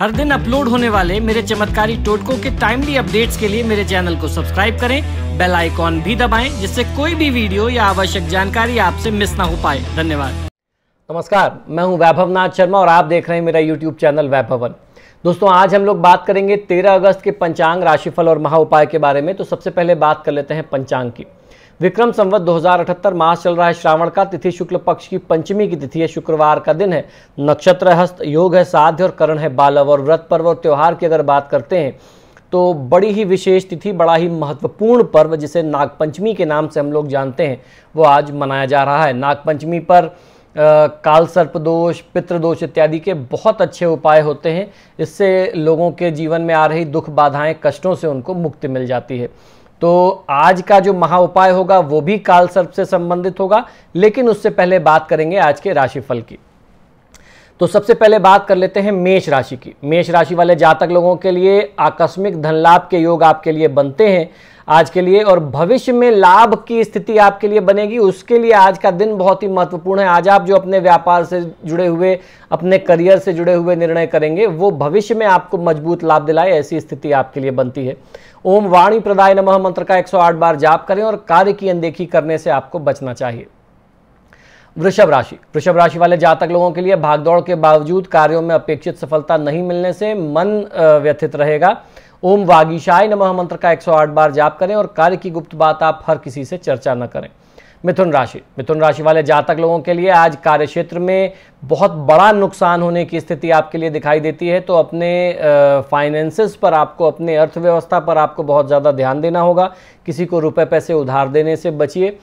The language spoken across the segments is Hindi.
हर दिन अपलोड होने वाले मेरे चमत्कारी टोटकों के टाइमली अपडेट्स के लिए मेरे चैनल को सब्सक्राइब करें बेल आइकॉन भी दबाएं जिससे कोई भी वीडियो या आवश्यक जानकारी आपसे मिस ना हो पाए धन्यवाद नमस्कार मैं हूं वैभव नाथ शर्मा और आप देख रहे हैं मेरा यूट्यूब चैनल वैभवन दोस्तों आज हम लोग बात करेंगे तेरह अगस्त के पंचांग राशिफल और महा उपाय के बारे में तो सबसे पहले बात कर लेते हैं पंचांग की विक्रम संवत 2078 मास चल रहा है श्रावण का तिथि शुक्ल पक्ष की पंचमी की तिथि है शुक्रवार का दिन है नक्षत्र हस्त योग है साध्य और करण है बालव और व्रत पर्व और त्यौहार की अगर बात करते हैं तो बड़ी ही विशेष तिथि बड़ा ही महत्वपूर्ण पर्व जिसे नागपंचमी के नाम से हम लोग जानते हैं वो आज मनाया जा रहा है नागपंचमी पर काल सर्प दोष पितृदोष इत्यादि के बहुत अच्छे उपाय होते हैं इससे लोगों के जीवन में आ रही दुख बाधाएं कष्टों से उनको मुक्ति मिल जाती है तो आज का जो महा उपाय होगा वो भी काल सर्प से संबंधित होगा लेकिन उससे पहले बात करेंगे आज के राशिफल की तो सबसे पहले बात कर लेते हैं मेष राशि की मेष राशि वाले जातक लोगों के लिए आकस्मिक धन लाभ के योग आपके लिए बनते हैं आज के लिए और भविष्य में लाभ की स्थिति आपके लिए बनेगी उसके लिए आज का दिन बहुत ही महत्वपूर्ण है आज आप जो अपने व्यापार से जुड़े हुए अपने करियर से जुड़े हुए निर्णय करेंगे वो भविष्य में आपको मजबूत लाभ दिलाए ऐसी स्थिति आपके लिए बनती है ओम वाणी प्रदाय नमः मंत्र का 108 बार जाप करें और कार्य की अनदेखी करने से आपको बचना चाहिए वृषभ राशि वृषभ राशि वाले जातक लोगों के लिए भागदौड़ के बावजूद कार्यों में अपेक्षित सफलता नहीं मिलने से मन व्यथित रहेगा ओम वागीशाय नमः मंत्र का 108 बार जाप करें और कार्य की गुप्त बात आप हर किसी से चर्चा न करें मिथुन राशि मिथुन राशि वाले जातक लोगों के लिए आज कार्य क्षेत्र में बहुत बड़ा नुकसान होने की स्थिति आपके लिए दिखाई देती है तो अपने फाइनेंसेस पर आपको अपने अर्थव्यवस्था पर आपको बहुत ज़्यादा ध्यान देना होगा किसी को रुपए पैसे उधार देने से बचिए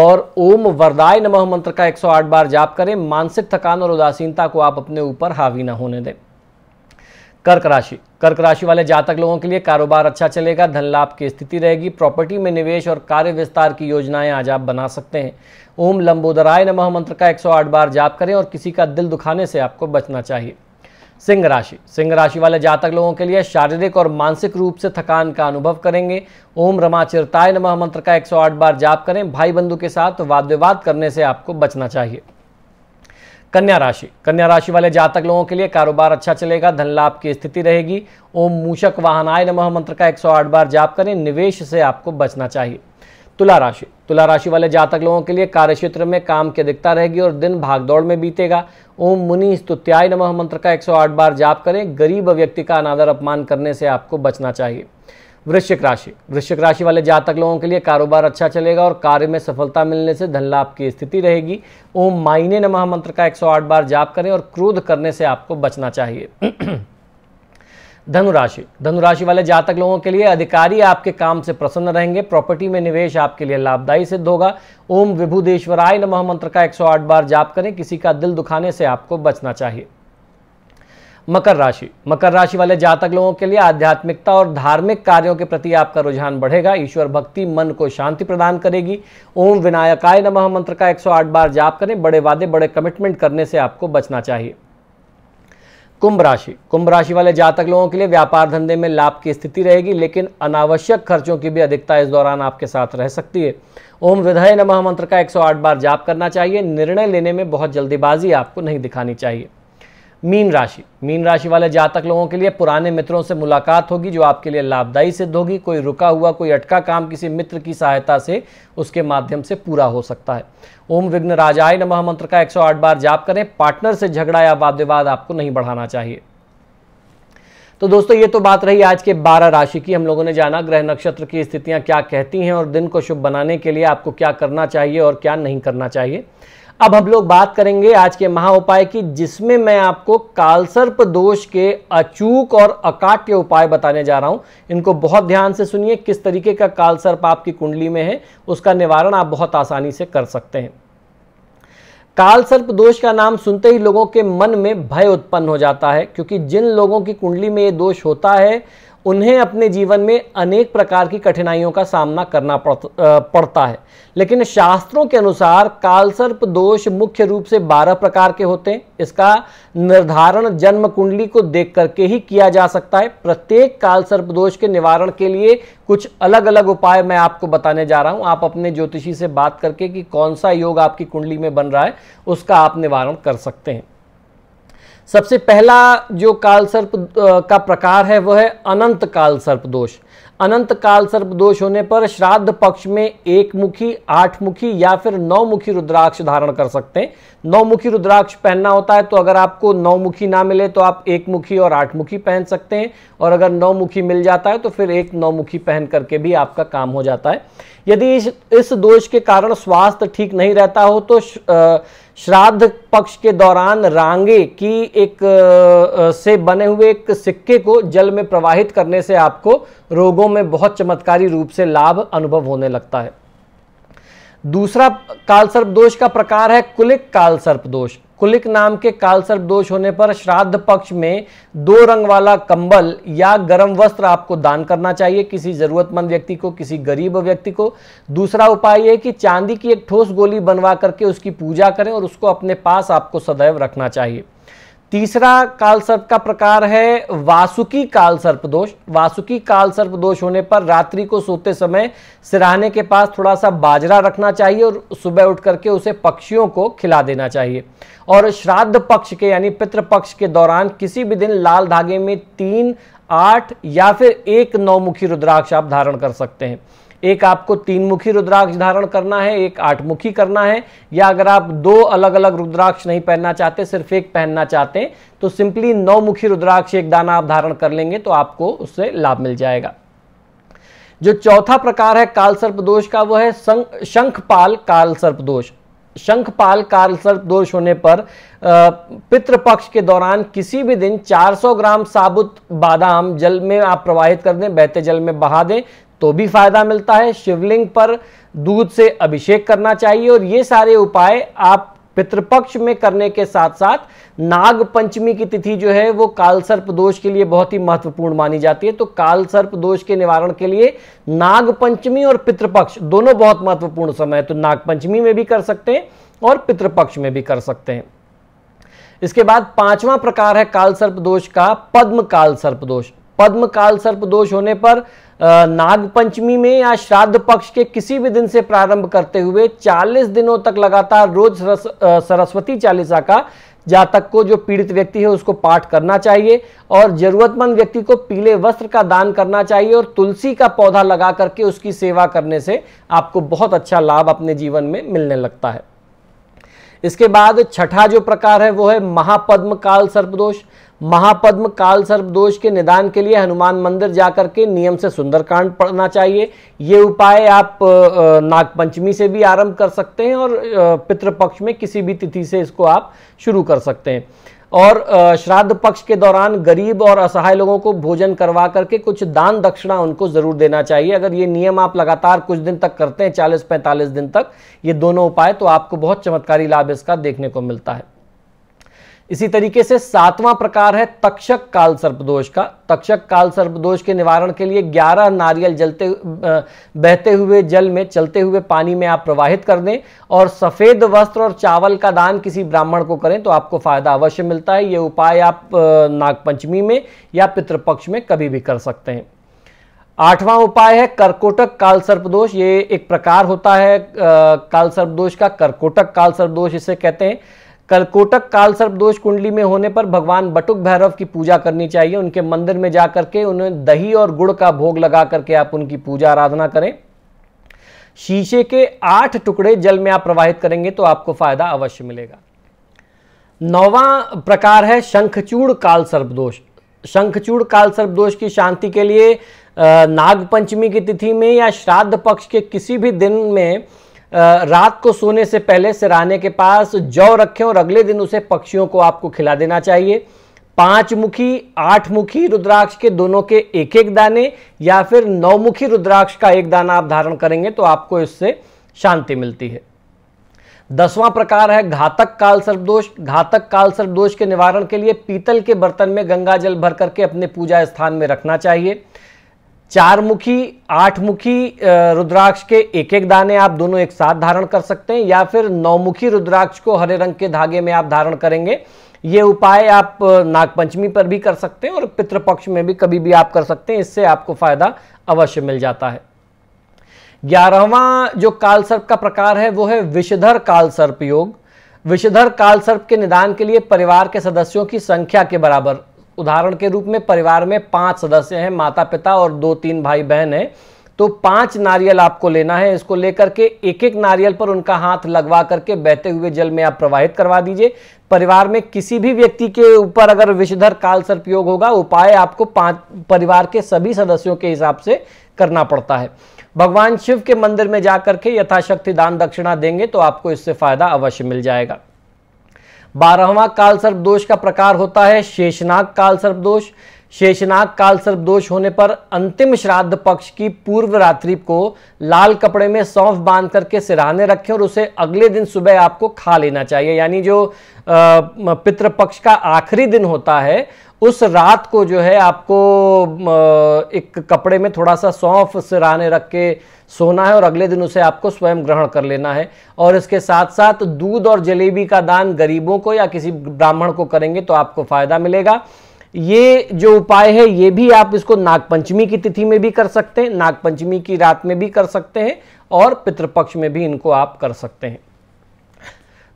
और ओम वरदाय नमः मंत्र का 108 बार जाप करें मानसिक थकान और उदासीनता को आप अपने ऊपर हावी ना होने दें कर्क राशि कर्क राशि वाले जातक लोगों के लिए कारोबार अच्छा चलेगा धन लाभ की स्थिति रहेगी प्रॉपर्टी में निवेश और कार्य विस्तार की योजनाएं आज आप बना सकते हैं ओम लंबोदराय नमः मंत्र का 108 बार जाप करें और किसी का दिल दुखाने से आपको बचना चाहिए सिंह राशि सिंह राशि वाले जातक लोगों के लिए शारीरिक और मानसिक रूप से थकान का अनुभव करेंगे ओम रमाचिरताय नमः मंत्र का 108 बार जाप करें भाई बंधु के साथ वाद विवाद करने से आपको बचना चाहिए कन्या राशि कन्या राशि वाले जातक लोगों के लिए कारोबार अच्छा चलेगा धन लाभ की स्थिति रहेगी ओम मूषक वाहनाय नमः मंत्र का 108 बार जाप करें निवेश से आपको बचना चाहिए तुला राशि तुला राशि वाले जातक लोगों के लिए कार्य क्षेत्र में काम की अधिकता रहेगी और दिन भागदौड़ में बीतेगा ओम मुनि स्तुत्याय नमः मंत्र का 108 बार जाप करें गरीब व्यक्ति का अनादर अपमान करने से आपको बचना चाहिए वृश्चिक राशि वृश्चिक राशि वाले जातक लोगों के लिए कारोबार अच्छा चलेगा और कार्य में सफलता मिलने से धन लाभ की स्थिति रहेगी ओम माइने नमः मंत्र का 108 बार जाप करें और क्रोध करने से आपको बचना चाहिए धनुराशि धनुराशि वाले जातक लोगों के लिए अधिकारी आपके काम से प्रसन्न रहेंगे प्रॉपर्टी में निवेश आपके लिए लाभदायी सिद्ध होगा ओम विभुदेश्वराय नमः मंत्र का 108 बार जाप करें किसी का दिल दुखाने से आपको बचना चाहिए मकर राशि मकर राशि वाले जातक लोगों के लिए आध्यात्मिकता और धार्मिक कार्यों के प्रति आपका रुझान बढ़ेगा ईश्वर भक्ति मन को शांति प्रदान करेगी ओम विनायकाय नमः मंत्र का 108 बार जाप करें बड़े वादे बड़े कमिटमेंट करने से आपको बचना चाहिए कुंभ राशि कुंभ राशि वाले जातक लोगों के लिए व्यापार धंधे में लाभ की स्थिति रहेगी लेकिन अनावश्यक खर्चों की भी अधिकता इस दौरान आपके साथ रह सकती है ओम विधाय नमः मंत्र का 108 बार जाप करना चाहिए निर्णय लेने में बहुत जल्दीबाजी आपको नहीं दिखानी चाहिए मीन राशि मीन राशि वाले जातक लोगों के लिए पुराने मित्रों से मुलाकात होगी जो आपके लिए लाभदायी सिद्ध होगी कोई रुका हुआ कोई अटका काम किसी मित्र की सहायता से उसके माध्यम से पूरा हो सकता है ओम विघ्न राजाय नमः मंत्र का 108 बार जाप करें पार्टनर से झगड़ा या वाद विवाद आपको नहीं बढ़ाना चाहिए तो दोस्तों ये तो बात रही आज के 12 राशि की हम लोगों ने जाना ग्रह नक्षत्र की स्थितियां क्या कहती हैं और दिन को शुभ बनाने के लिए आपको क्या करना चाहिए और क्या नहीं करना चाहिए अब हम लोग बात करेंगे आज के महा उपाय की जिसमें मैं आपको कालसर्प दोष के अचूक और अकाट्य उपाय बताने जा रहा हूं इनको बहुत ध्यान से सुनिए किस तरीके का कालसर्प आपकी कुंडली में है उसका निवारण आप बहुत आसानी से कर सकते हैं कालसर्प दोष का नाम सुनते ही लोगों के मन में भय उत्पन्न हो जाता है क्योंकि जिन लोगों की कुंडली में ये दोष होता है उन्हें अपने जीवन में अनेक प्रकार की कठिनाइयों का सामना करना पड़ता है लेकिन शास्त्रों के अनुसार कालसर्प दोष मुख्य रूप से 12 प्रकार के होते हैं इसका निर्धारण जन्म कुंडली को देख करके ही किया जा सकता है प्रत्येक कालसर्प दोष के निवारण के लिए कुछ अलग अलग उपाय मैं आपको बताने जा रहा हूं आप अपने ज्योतिषी से बात करके कि कौन सा योग आपकी कुंडली में बन रहा है उसका आप निवारण कर सकते हैं सबसे पहला जो काल सर्प का प्रकार है वह है अनंत काल सर्प दोष अनंत काल सर्प दोष होने पर श्राद्ध पक्ष में एक मुखी आठ मुखी या फिर नौ मुखी रुद्राक्ष धारण कर सकते हैं नौ मुखी रुद्राक्ष पहनना होता है तो अगर आपको नौ मुखी ना मिले तो आप एक मुखी और आठ मुखी पहन सकते हैं और अगर नौ मुखी मिल जाता है तो फिर एक नौ मुखी पहन करके भी आपका काम हो जाता है यदि इस इस दोष के कारण स्वास्थ्य ठीक नहीं रहता हो तो श, आ, श्राद्ध पक्ष के दौरान रांगे की एक से बने हुए एक सिक्के को जल में प्रवाहित करने से आपको रोगों में बहुत चमत्कारी रूप से लाभ अनुभव होने लगता है दूसरा कालसर्प दोष का प्रकार है कुलिक कालसर्प दोष कुलिक नाम के कालसर्प दोष होने पर श्राद्ध पक्ष में दो रंग वाला कंबल या गर्म वस्त्र आपको दान करना चाहिए किसी जरूरतमंद व्यक्ति को किसी गरीब व्यक्ति को दूसरा उपाय यह कि चांदी की एक ठोस गोली बनवा करके उसकी पूजा करें और उसको अपने पास आपको सदैव रखना चाहिए तीसरा कालसर्प का प्रकार है वासुकी कालसर्प दोष वासुकी कालसर्प दोष होने पर रात्रि को सोते समय सिराने के पास थोड़ा सा बाजरा रखना चाहिए और सुबह उठ करके उसे पक्षियों को खिला देना चाहिए और श्राद्ध पक्ष के यानी पितृपक्ष के दौरान किसी भी दिन लाल धागे में तीन आठ या फिर एक नौमुखी रुद्राक्ष आप धारण कर सकते हैं एक आपको तीन मुखी रुद्राक्ष धारण करना है एक आठ मुखी करना है या अगर आप दो अलग अलग रुद्राक्ष नहीं पहनना चाहते सिर्फ एक पहनना चाहते हैं तो सिंपली नौ मुखी रुद्राक्ष एक दाना आप धारण कर लेंगे तो आपको उससे लाभ मिल जाएगा जो चौथा प्रकार है काल दोष का वह है शंखपाल कालसर्प दोष शंखपाल कालसर्प दोष होने पर पितृपक्ष के दौरान किसी भी दिन 400 ग्राम साबुत बादाम जल में आप प्रवाहित कर दें बहते जल में बहा दें तो भी फायदा मिलता है शिवलिंग पर दूध से अभिषेक करना चाहिए और ये सारे उपाय आप पितृपक्ष में करने के साथ साथ नाग पंचमी की तिथि जो है वो काल सर्प दोष के लिए बहुत ही महत्वपूर्ण मानी जाती है तो काल सर्प दोष के निवारण के लिए नाग पंचमी और पितृपक्ष दोनों बहुत महत्वपूर्ण समय है तो नाग पंचमी में भी कर सकते हैं और पितृपक्ष में भी कर सकते हैं इसके बाद पांचवा प्रकार है काल सर्प दोष का पद्म काल सर्प दोष पद्म काल सर्प दोष होने पर नागपंचमी में या श्राद्ध पक्ष के किसी भी दिन से प्रारंभ करते हुए 40 दिनों तक लगातार रोज सरस्वती चालीसा का जातक को जो पीड़ित व्यक्ति है उसको पाठ करना चाहिए और जरूरतमंद व्यक्ति को पीले वस्त्र का दान करना चाहिए और तुलसी का पौधा लगा करके उसकी सेवा करने से आपको बहुत अच्छा लाभ अपने जीवन में मिलने लगता है इसके बाद छठा जो प्रकार है वो है महापद्म काल सर्पदोष महापद्म काल सर्प दोष के निदान के लिए हनुमान मंदिर जाकर के नियम से सुंदरकांड पढ़ना चाहिए ये उपाय आप नागपंचमी से भी आरंभ कर सकते हैं और पितृपक्ष में किसी भी तिथि से इसको आप शुरू कर सकते हैं और श्राद्ध पक्ष के दौरान गरीब और असहाय लोगों को भोजन करवा करके कुछ दान दक्षिणा उनको ज़रूर देना चाहिए अगर ये नियम आप लगातार कुछ दिन तक करते हैं 40-45 दिन तक ये दोनों उपाय तो आपको बहुत चमत्कारी लाभ इसका देखने को मिलता है इसी तरीके से सातवां प्रकार है तक्षक काल सर्पदोष का तक्षक काल सर्पदोष के निवारण के लिए 11 नारियल जलते बहते हुए जल में चलते हुए पानी में आप प्रवाहित कर दें और सफ़ेद वस्त्र और चावल का दान किसी ब्राह्मण को करें तो आपको फायदा अवश्य मिलता है ये उपाय आप नागपंचमी में या पितृपक्ष में कभी भी कर सकते हैं आठवां उपाय है कर्कोटक काल सर्पदोष ये एक प्रकार होता है काल सर्पदोष का कर्कोटक काल सर्पदोष इसे कहते हैं कलकोटक काल दोष कुंडली में होने पर भगवान बटुक भैरव की पूजा करनी चाहिए उनके मंदिर में जा करके उन्हें दही और गुड़ का भोग लगा करके आप उनकी पूजा आराधना करें शीशे के आठ टुकड़े जल में आप प्रवाहित करेंगे तो आपको फायदा अवश्य मिलेगा नौवा प्रकार है शंखचूड़ काल सर्पदोष शंखचूड़ काल सर्पदोष की शांति के लिए नाग पंचमी की तिथि में या श्राद्ध पक्ष के किसी भी दिन में रात को सोने से पहले सिराने के पास जौ रखें और अगले दिन उसे पक्षियों को आपको खिला देना चाहिए पांच मुखी आठ मुखी रुद्राक्ष के दोनों के एक एक दाने या फिर मुखी रुद्राक्ष का एक दाना आप धारण करेंगे तो आपको इससे शांति मिलती है दसवां प्रकार है घातक काल सर्पदोष घातक काल सर्पदोष के निवारण के लिए पीतल के बर्तन में गंगा जल भर करके अपने पूजा स्थान में रखना चाहिए चार मुखी आठ मुखी रुद्राक्ष के एक एक दाने आप दोनों एक साथ धारण कर सकते हैं या फिर नौमुखी रुद्राक्ष को हरे रंग के धागे में आप धारण करेंगे ये उपाय आप नागपंचमी पर भी कर सकते हैं और पितृपक्ष में भी कभी भी आप कर सकते हैं इससे आपको फायदा अवश्य मिल जाता है ग्यारहवां जो कालसर्प का प्रकार है वो है विषधर कालसर्प योग विषधर कालसर्प के निदान के लिए परिवार के सदस्यों की संख्या के बराबर उदाहरण के रूप में परिवार में पांच सदस्य हैं माता पिता और दो तीन भाई बहन हैं तो पांच नारियल आपको लेना है इसको लेकर के एक एक नारियल पर उनका हाथ लगवा करके बहते हुए जल में आप प्रवाहित करवा दीजिए परिवार में किसी भी व्यक्ति के ऊपर अगर विषधर काल सर्पयोग होगा उपाय आपको पांच परिवार के सभी सदस्यों के हिसाब से करना पड़ता है भगवान शिव के मंदिर में जाकर के यथाशक्ति दान दक्षिणा देंगे तो आपको इससे फायदा अवश्य मिल जाएगा बारहवा काल सर्वदोष दोष का प्रकार होता है शेषनाग काल सर्वदोष दोष शेषनाग काल सर्वदोष दोष होने पर अंतिम श्राद्ध पक्ष की पूर्व रात्रि को लाल कपड़े में सौंफ बांध करके सिराने रखें और उसे अगले दिन सुबह आपको खा लेना चाहिए यानी जो पितृपक्ष का आखिरी दिन होता है उस रात को जो है आपको एक कपड़े में थोड़ा सा सौंफ सिराने रख के सोना है और अगले दिन उसे आपको स्वयं ग्रहण कर लेना है और इसके साथ साथ दूध और जलेबी का दान गरीबों को या किसी ब्राह्मण को करेंगे तो आपको फ़ायदा मिलेगा ये जो उपाय है ये भी आप इसको नागपंचमी की तिथि में भी कर सकते हैं नागपंचमी की रात में भी कर सकते हैं और पितृपक्ष में भी इनको आप कर सकते हैं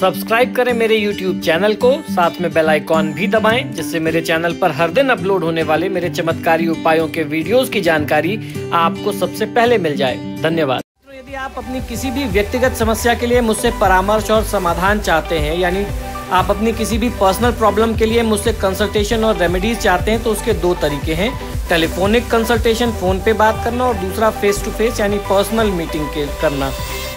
सब्सक्राइब करें मेरे यूट्यूब चैनल को साथ में बेल आइकॉन भी दबाएं जिससे मेरे चैनल पर हर दिन अपलोड होने वाले मेरे चमत्कारी उपायों के वीडियोस की जानकारी आपको सबसे पहले मिल जाए धन्यवाद तो यदि आप अपनी किसी भी व्यक्तिगत समस्या के लिए मुझसे परामर्श और समाधान चाहते हैं यानी आप अपनी किसी भी पर्सनल प्रॉब्लम के लिए मुझसे कंसल्टेशन और रेमेडीज चाहते हैं तो उसके दो तरीके हैं टेलीफोनिक कंसल्टेशन फ़ोन पे बात करना और दूसरा फेस टू फेस यानी पर्सनल मीटिंग के करना